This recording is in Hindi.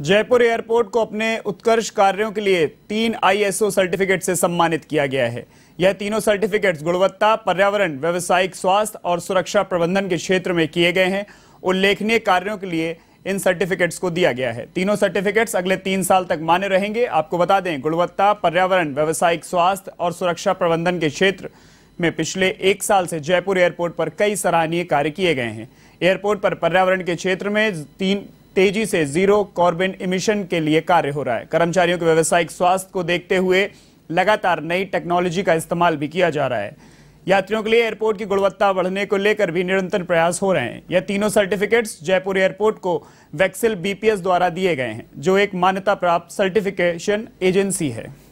जयपुर एयरपोर्ट को अपने उत्कर्ष कार्यों के लिए तीन आईएसओ सर्टिफिकेट से सम्मानित किया गया है यह तीनों सर्टिफिकेट्स गुणवत्ता पर्यावरण व्यवसायिक स्वास्थ्य और सुरक्षा प्रबंधन के क्षेत्र में किए गए हैं उल्लेखनीय कार्यों के लिए इन सर्टिफिकेट्स को दिया गया है तीनों सर्टिफिकेट्स अगले तीन साल तक मान्य रहेंगे आपको बता दें गुणवत्ता पर्यावरण व्यवसायिक स्वास्थ्य और सुरक्षा प्रबंधन के क्षेत्र में पिछले एक साल से जयपुर एयरपोर्ट पर कई सराहनीय कार्य किए गए हैं एयरपोर्ट पर पर्यावरण के क्षेत्र में तीन तेजी से जीरो कार्बन इमिशन के लिए कार्य हो रहा है कर्मचारियों के व्यवसायिक स्वास्थ्य को देखते हुए लगातार नई टेक्नोलॉजी का इस्तेमाल भी किया जा रहा है यात्रियों के लिए एयरपोर्ट की गुणवत्ता बढ़ने को लेकर भी निरंतर प्रयास हो रहे हैं यह तीनों सर्टिफिकेट्स जयपुर एयरपोर्ट को वैक्सिल बीपीएस द्वारा दिए गए हैं जो एक मान्यता प्राप्त सर्टिफिकेशन एजेंसी है